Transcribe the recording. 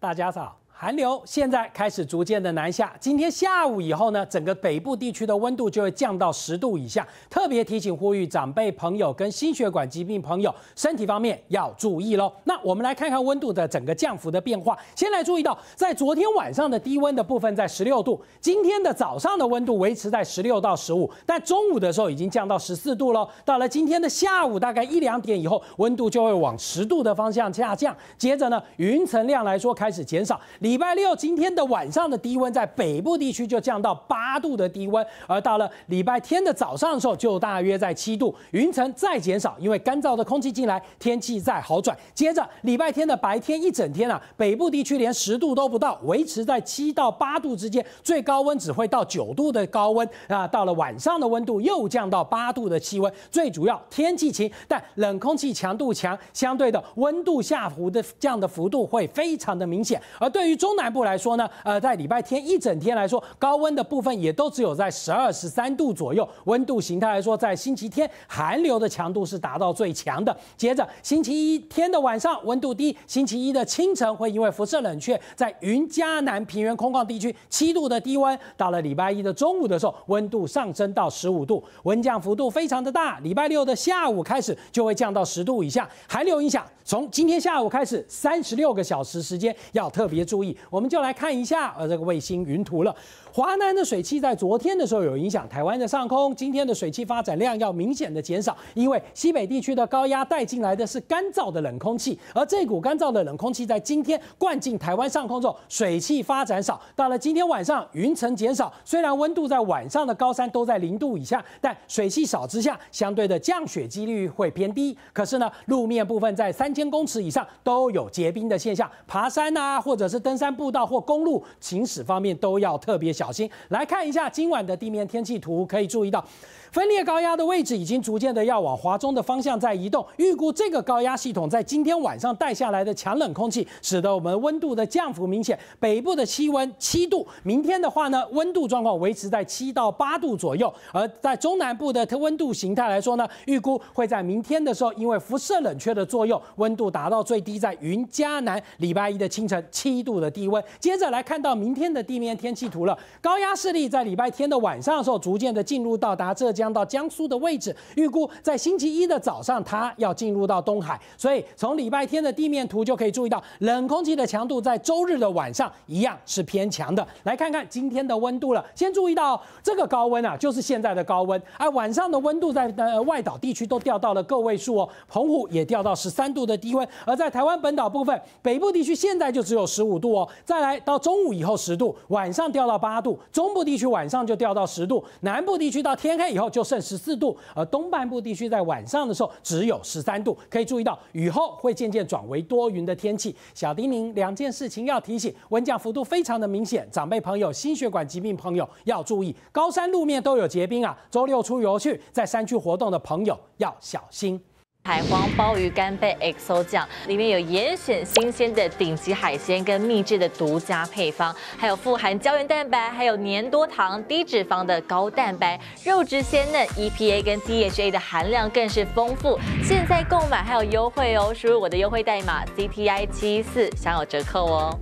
大家好。寒流现在开始逐渐的南下，今天下午以后呢，整个北部地区的温度就会降到十度以下。特别提醒呼吁长辈朋友跟心血管疾病朋友，身体方面要注意喽。那我们来看看温度的整个降幅的变化。先来注意到，在昨天晚上的低温的部分在十六度，今天的早上的温度维持在十六到十五，但中午的时候已经降到十四度喽。到了今天的下午，大概一两点以后，温度就会往十度的方向下降。接着呢，云层量来说开始减少。礼拜六今天的晚上的低温在北部地区就降到八度的低温，而到了礼拜天的早上的时候就大约在七度，云层再减少，因为干燥的空气进来，天气在好转。接着礼拜天的白天一整天啊，北部地区连十度都不到，维持在七到八度之间，最高温只会到九度的高温。那到了晚上的温度又降到八度的气温，最主要天气晴，但冷空气强度强，相对的温度下幅的降的幅度会非常的明显。而对于中南部来说呢，呃，在礼拜天一整天来说，高温的部分也都只有在十二、十三度左右。温度形态来说，在星期天寒流的强度是达到最强的。接着星期一天的晚上温度低，星期一的清晨会因为辐射冷却，在云嘉南平原空旷地区七度的低温。到了礼拜一的中午的时候，温度上升到十五度，温降幅度非常的大。礼拜六的下午开始就会降到十度以下，寒流影响从今天下午开始，三十六个小时时间要特别注意。我们就来看一下呃这个卫星云图了。华南的水汽在昨天的时候有影响台湾的上空，今天的水汽发展量要明显的减少，因为西北地区的高压带进来的是干燥的冷空气，而这股干燥的冷空气在今天灌进台湾上空之后，水汽发展少，到了今天晚上云层减少，虽然温度在晚上的高山都在零度以下，但水汽少之下，相对的降雪几率会偏低。可是呢，路面部分在三千公尺以上都有结冰的现象，爬山啊或者是登。登山步道或公路行驶方面都要特别小心。来看一下今晚的地面天气图，可以注意到。分裂高压的位置已经逐渐的要往华中的方向在移动。预估这个高压系统在今天晚上带下来的强冷空气，使得我们温度的降幅明显。北部的气温七度，明天的话呢，温度状况维持在七到八度左右。而在中南部的温度形态来说呢，预估会在明天的时候，因为辐射冷却的作用，温度达到最低，在云嘉南礼拜一的清晨七度的低温。接着来看到明天的地面天气图了，高压势力在礼拜天的晚上的时候，逐渐的进入到达浙。江。将到江苏的位置，预估在星期一的早上，它要进入到东海。所以从礼拜天的地面图就可以注意到，冷空气的强度在周日的晚上一样是偏强的。来看看今天的温度了，先注意到这个高温啊，就是现在的高温。哎，晚上的温度在呃外岛地区都掉到了个位数哦，澎湖也掉到十三度的低温。而在台湾本岛部分，北部地区现在就只有十五度哦，再来到中午以后十度，晚上掉到八度，中部地区晚上就掉到十度，南部地区到天黑以后。就剩十四度，而东半部地区在晚上的时候只有十三度。可以注意到，雨后会渐渐转为多云的天气。小叮咛两件事情要提醒：温降幅度非常的明显，长辈朋友、心血管疾病朋友要注意；高山路面都有结冰啊，周六出游去在山区活动的朋友要小心。海皇鲍鱼干贝 XO 酱里面有严选新鲜的顶级海鲜跟秘制的独家配方，还有富含胶原蛋白，还有粘多糖，低脂肪的高蛋白肉质鲜嫩，EPA 跟 DHA 的含量更是丰富。现在购买还有优惠哦，输入我的优惠代码 C T I 七四享有折扣哦。